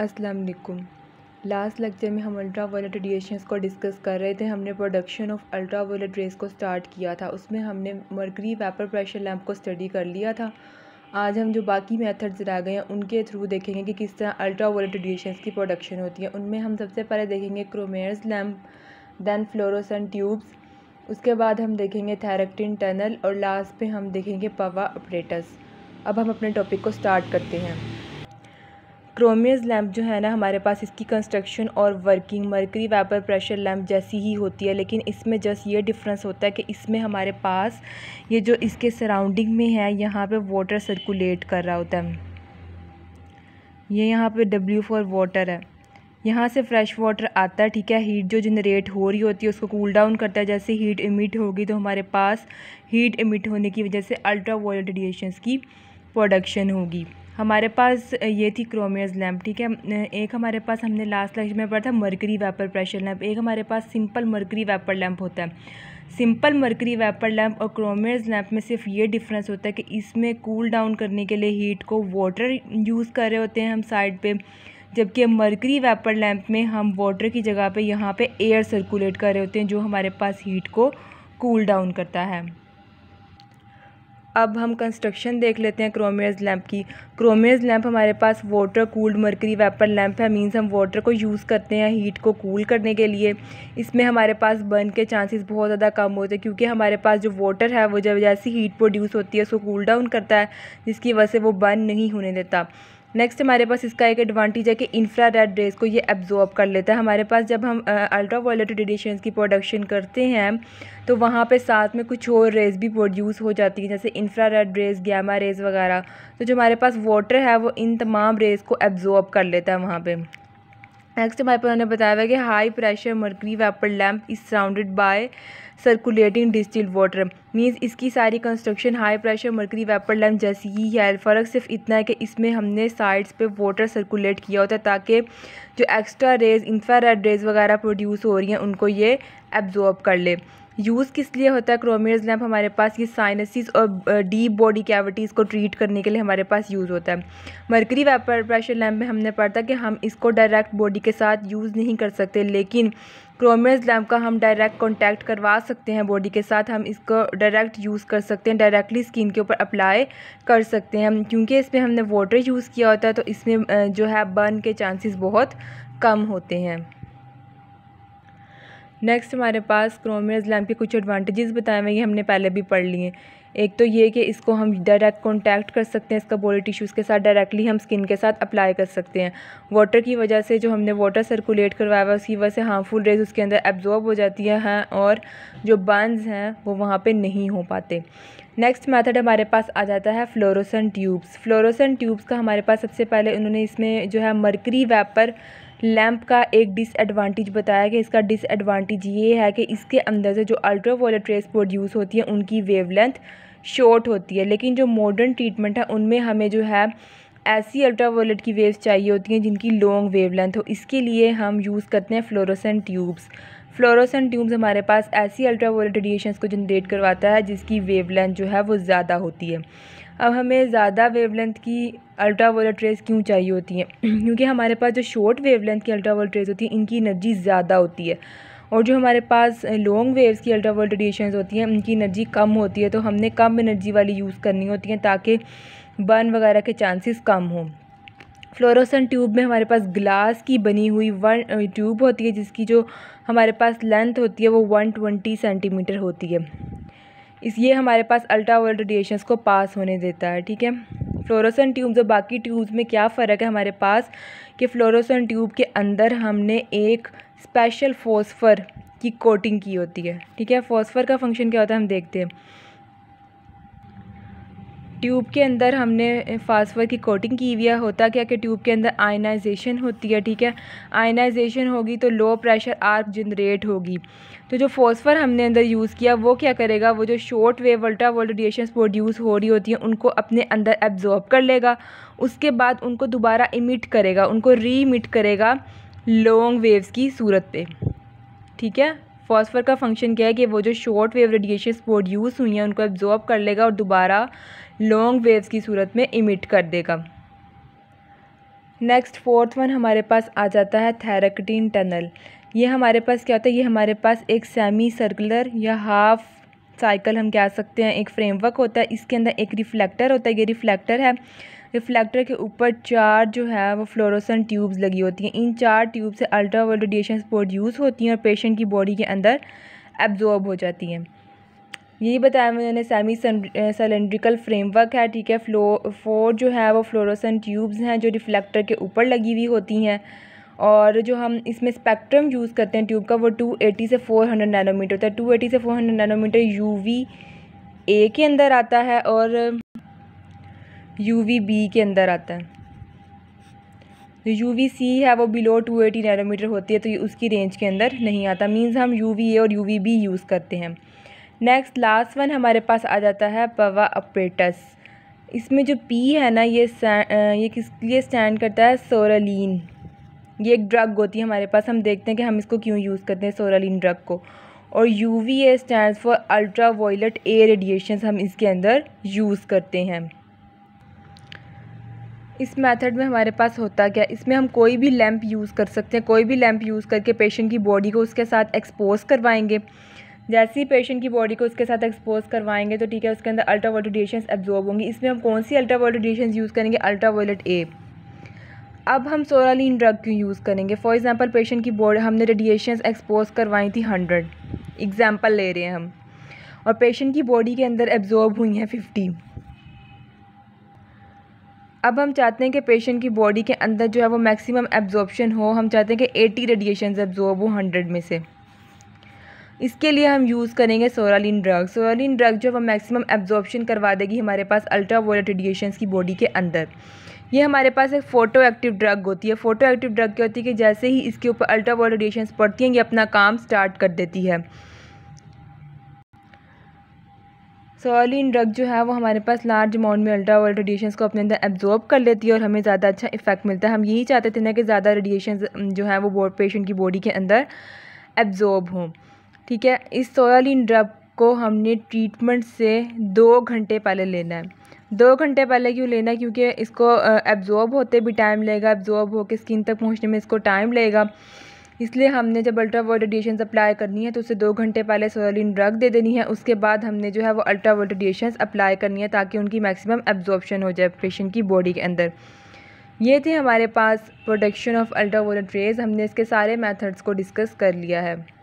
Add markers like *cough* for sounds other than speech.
अस्सलाम वालेकुम last lecture में हम अल्ट्रा वायलेट रेडिएशंस को डिस्कस कर रहे थे हमने production of ultraviolet rays को स्टार्ट किया था उसमें हमने मरकरी वेपर प्रेशर लैम्प को स्टडी कर लिया था आज हम जो बाकी मेथड्स रह गए हैं उनके थ्रू देखेंगे कि किस तरह अल्ट्रा वायलेट रेडिएशंस की प्रोडक्शन होती है उनमें हम सबसे पहले देखेंगे Kromayer's lamp then fluorescent tubes उसके बाद हम देखेंगे थैरेक्टिन टनल और लास्ट पर हम देखेंगे पवा ऑपरेटर्स अब हम अपने टॉपिक को स्टार्ट करते हैं क्रोमियस लैंप जो है ना हमारे पास इसकी कंस्ट्रक्शन और working mercury vapour pressure lamp जैसी ही होती है लेकिन इसमें जस्ट ये डिफरेंस होता है कि इसमें हमारे पास ये जो इसके सराउंडिंग में है यहाँ पे वाटर सर्कुलेट कर रहा होता है ये यहाँ पे डब्ल्यू फॉर वाटर है यहाँ से फ्रेश वाटर आता है ठीक है हीट जो जनरेट हो रही होती है उसको कूल डाउन करता है जैसे हीट इमिट होगी तो हमारे पास हीट इमिट होने की वजह से अल्ट्रा वायलेट रेडिएशन की प्रोडक्शन होगी हमारे पास ये थी क्रोमियस लैम्प ठीक है एक हमारे पास हमने लास्ट लेक्चर में पढ़ा था मरकरी वेपर प्रेशर लैम्प एक हमारे पास सिंपल मरकरी वेपर लैम्प होता है सिंपल मरकरी वेपर लैम्प और क्रोमियस लैम्प में सिर्फ ये डिफरेंस होता है कि इसमें कूल डाउन करने के लिए हीट को वाटर यूज़ कर रहे होते हैं हम साइड पर जबकि मरकरी वेपर लैम्प में हम वाटर की जगह पर यहाँ पर एयर सर्कुलेट कर रहे होते हैं जो हमारे पास हीट को कूल डाउन करता है अब हम कंस्ट्रक्शन देख लेते हैं क्रोमेज लैंप की क्रोमेज लैम्प हमारे पास water cooled mercury vapour lamp है मींस हम वाटर को यूज़ करते हैं हीट को कूल cool करने के लिए इसमें हमारे पास बर्न के चांसेस बहुत ज़्यादा कम होते हैं क्योंकि हमारे पास जो वाटर है वो जब जैसी हीट प्रोड्यूस होती है उसको कूल डाउन करता है जिसकी वजह से वो बर्न नहीं होने देता नेक्स्ट हमारे पास इसका एक एडवांटेज है कि इंफ्रा रेड रेस को ये एब्जॉर्ब कर लेता है हमारे पास जब हम अल्ट्रा वायलेट रेडिएशन की प्रोडक्शन करते हैं तो वहाँ पे साथ में कुछ और रेस भी प्रोड्यूस हो जाती है जैसे infrared rays gamma rays वगैरह तो जो हमारे पास वाटर है वो इन तमाम रेस को एब्जॉर्ब कर लेता है वहाँ पर नेक्स्ट हमारे पर उन्होंने बताया हुआ कि high pressure mercury vapour lamp is surrounded by circulating distil water means इसकी सारी construction high pressure mercury vapour lamp जैसी ही है फ़र्क सिर्फ इतना है कि इसमें हमने साइड्स पे वाटर सर्कुलेट किया होता है ताकि जो एक्स्ट्रा रेज रेड रेज वगैरह प्रोड्यूस हो रही हैं उनको ये एब्जॉर्ब कर ले यूज़ किस लिए होता है क्रोमियर्स लैम्प हमारे पास ये साइनसिस और डीप बॉडी कैविटीज़ को ट्रीट करने के लिए हमारे पास यूज़ होता है मरकरी वेपर प्रेशर लैम्प में हमने पढ़ा था कि हम इसको डायरेक्ट बॉडी के साथ यूज़ नहीं कर सकते लेकिन क्रोमियर्स लैम्प का हम डायरेक्ट कॉन्टैक्ट करवा सकते हैं बॉडी के साथ हम इसको डायरेक्ट यूज़ कर सकते हैं डायरेक्टली स्किन के ऊपर अप्लाई कर सकते हैं क्योंकि इसमें हमने वाटर यूज़ किया होता है तो इसमें जो है बर्न के चांसेस बहुत कम होते हैं नेक्स्ट हमारे पास क्रोमियज लैम्प के कुछ एडवांटेजेस बताए हुए ये हमने पहले भी पढ़ लिए एक तो ये कि इसको हम डायरेक्ट कॉन्टैक्ट कर सकते हैं इसका बॉडी टिश्यूज़ के साथ डायरेक्टली हम स्किन के साथ अप्लाई कर सकते हैं वाटर की वजह से जो हमने वाटर सर्कुलेट करवाया हुआ उसकी वजह से हार्मफुल रेज उसके अंदर एब्जॉर्ब हो जाती हैं और जो बर्नस हैं वो वहाँ पर नहीं हो पाते नेक्स्ट मेथड हमारे पास आ जाता है फ्लोरोसन ट्यूब्स फ्लोरोसन ट्यूब्स का हमारे पास सबसे पहले उन्होंने इसमें जो है मरकरी वेपर लैंप का एक डिसएडवांटेज बताया कि इसका डिसएडवांटेज ये है कि इसके अंदर से जो अल्ट्रा वायलेट रेस प्रोड्यूस होती है उनकी वेवलेंथ शॉर्ट होती है लेकिन जो मॉडर्न ट्रीटमेंट है उनमें हमें जो है ऐसी अल्ट्रा की वेव्स चाहिए होती हैं जिनकी लॉन्ग वेवलेंथ हो इसके लिए हम यूज़ करते हैं फ्लोरोसेंट ट्यूब्स फ्लोरोसेंट ट्यूब्स हमारे पास ऐसी अल्ट्रा वायलेट रेडिएशंस को जनरेट करवाता है जिसकी वेवलेंथ जो है वो ज़्यादा होती है अब हमें ज़्यादा वेवलेंथ की अल्ट्रा वायलेट रेज़ क्यों चाहिए होती हैं *clears throat* क्योंकि हमारे पास जो शॉर्ट वेवलेंथ की अल्ट्रा वायलेट रेज़ होती हैं इनकी एनर्जी ज़्यादा होती है और जो हमारे पास लॉन्ग वेव्स की अल्ट्रा वायलेट रेडिएशन होती हैं उनकी एनर्जी कम होती है तो हमने कम एनर्जी वाली यूज़ करनी होती हैं ताकि बर्न वगैरह के चांसेस कम हों फ्लोरोसन ट्यूब में हमारे पास ग्लास की बनी हुई वन ट्यूब होती है जिसकी जो हमारे पास लेंथ होती है वो वन ट्वेंटी सेंटीमीटर होती है इस ये हमारे पास अल्ट्रा वर्ल्ड रेडिएशन को पास होने देता है ठीक है फ्लोरोसन ट्यूब्स और बाकी ट्यूब्स में क्या फ़र्क है हमारे पास कि फ्लोरोसन ट्यूब के अंदर हमने एक स्पेशल फॉस्फर की कोटिंग की होती है ठीक है फॉस्फर का फंक्शन क्या होता है हम देखते हैं ट्यूब के अंदर हमने फास्फर की कोटिंग की हुई है होता क्या कि ट्यूब के अंदर आयनाइजेशन होती है ठीक है आयनाइजेशन होगी तो लो प्रेशर आर्क जनरेट होगी तो जो फॉस्फर हमने अंदर यूज़ किया वो क्या करेगा वो जो short wave ultraviolet radiation produce हो रही होती हैं उनको अपने अंदर एब्जॉर्ब कर लेगा उसके बाद उनको दोबारा इमिट करेगा उनको री इमिट करेगा लॉन्ग वेव्स की सूरत पे ठीक है फॉस्फर का फंक्शन क्या है कि वो जो शॉर्ट वेव रेडिएशन प्रोड्यूस हुई हैं उनको एब्जॉर्ब कर लेगा और दोबारा लॉन्ग वेव्स की सूरत में इमिट कर देगा नेक्स्ट फोर्थ वन हमारे पास आ जाता है थैरकटीन टनल ये हमारे पास क्या होता है ये हमारे पास एक सेमी सर्कुलर या हाफ साइकिल हम कह सकते हैं एक फ्रेमवर्क होता है इसके अंदर एक रिफ्लेक्टर होता है ये रिफ्लेक्टर है रिफ्लेक्टर के ऊपर चार जो है वो फ्लोरोसन ट्यूब्स लगी होती हैं इन चार ट्यूब से अल्ट्रा वर्ल्ड रेडिएशन प्रोड्यूस होती हैं और पेशेंट की बॉडी के अंदर एब्जॉर्ब हो जाती हैं यही बताया मैंने सेमी सिलेंड्रिकल फ्रेमवर्क है ठीक है फ्लो फोर जो है वो फ्लोरोसन ट्यूब्स हैं जो रिफ्लेक्टर के ऊपर लगी हुई होती हैं और जो हम इसमें स्पेक्ट्रम यूज़ करते हैं ट्यूब का वो टू एटी से फोर हंड्रेड नैनोमीटर होता है टू एटी से four hundred nanometer U V A के अंदर आता है और यू वी बी के अंदर आता है जो यू वी सी है वो बिलो टू एटी नैनोमीटर होती है तो उसकी रेंज के अंदर नहीं आता मींस हम यू वी ए और यू वी बी यूज़ करते हैं नेक्स्ट लास्ट वन हमारे पास आ जाता है पवा अपरेटस इसमें जो पी है ना ये ये किस लिए स्टैंड करता है सोरालीन ये एक ड्रग होती है हमारे पास हम देखते हैं कि हम इसको क्यों यूज़ करते हैं सोरालीन ड्रग को और U V A stand for ultraviolet A radiation हम इसके अंदर यूज़ करते हैं इस मेथड में हमारे पास होता क्या इसमें हम कोई भी लैंप यूज़ कर सकते हैं कोई भी लैंप यूज़ करके पेशेंट की बॉडी को उसके साथ एक्सपोज करवाएंगे जैसे ही पेशेंट की बॉडी को उसके साथ एक्सपोज करवाएंगे तो ठीक है उसके अंदर अल्ट्रा वायलेट रेडिएशन एब्जॉर्ब होंगी इसमें हम कौन सी अल्ट्रा वायलेट रेडिएशन यूज़ करेंगे अल्ट्रा वायलेट ए अब हम सोरालीन ड्रग क्यों यूज़ करेंगे फॉर एग्ज़ाम्पल पेशेंट की बॉडी हमने रेडिएशन एक्सपोज करवाई थी हंड्रेड एग्ज़ाम्पल ले रहे हैं हम और पेशेंट की बॉडी के अंदर एब्जॉर्ब हुई हैं फिफ्टी अब हम चाहते हैं कि पेशेंट की बॉडी के अंदर जो है वो मैक्सिमम एब्जॉर्बशन हो हम चाहते हैं कि एटी रेडिएशन एब्जॉर्ब हो हंड्रेड में से इसके लिए हम यूज़ करेंगे सोरालिन ड्रग सोरालिन ड्रग जो है वो मैक्सिमम एब्जॉर्बशन करवा देगी हमारे पास अल्ट्रा वोलेट रेडिएशन की बॉडी के अंदर ये हमारे पास एक फ़ोटो एक्टिव ड्रग होती है फ़ोटो एक्टिव ड्रग क्या होती है कि जैसे ही इसके ऊपर अल्ट्रा वोलेट रेडिएशन पड़ती हैं ये अपना काम स्टार्ट कर देती है सोयालिन ड्रग जो है वो हमारे पास लार्ज अमाउंट में अल्ट्रा वर्ल्ड रेडिएशन को अपने अंदर एब्जॉर्ब कर लेती है और हमें ज़्यादा अच्छा इफेक्ट मिलता है हम यही चाहते थे ना कि ज़्यादा रेडिएशन जो है वो पेशेंट की बॉडी के अंदर एब्जॉर्ब हों ठीक है इस सोयालिन ड्रग को हमने ट्रीटमेंट से दो घंटे पहले लेना है दो घंटे पहले क्यों लेना है क्योंकि इसको एब्जॉर्ब होते भी टाइम लगेगा एब्जॉर्ब होकर स्किन तक पहुँचने में इसको टाइम लगेगा इसलिए हमने जब अल्ट्रा वोल्ट रेडिएशन अप्लाई करनी है तो उसे दो घंटे पहले सोलिन ड्रग दे देनी है उसके बाद हमने जो है वो अल्ट्रा वोल्ट रेडिएशन अप्लाई करनी है ताकि उनकी मैक्सिमम एब्जॉर्बशन हो जाए पेशेंट की बॉडी के अंदर ये थे हमारे पास production of ultraviolet rays हमने इसके सारे मैथड्स को डिस्कस कर लिया है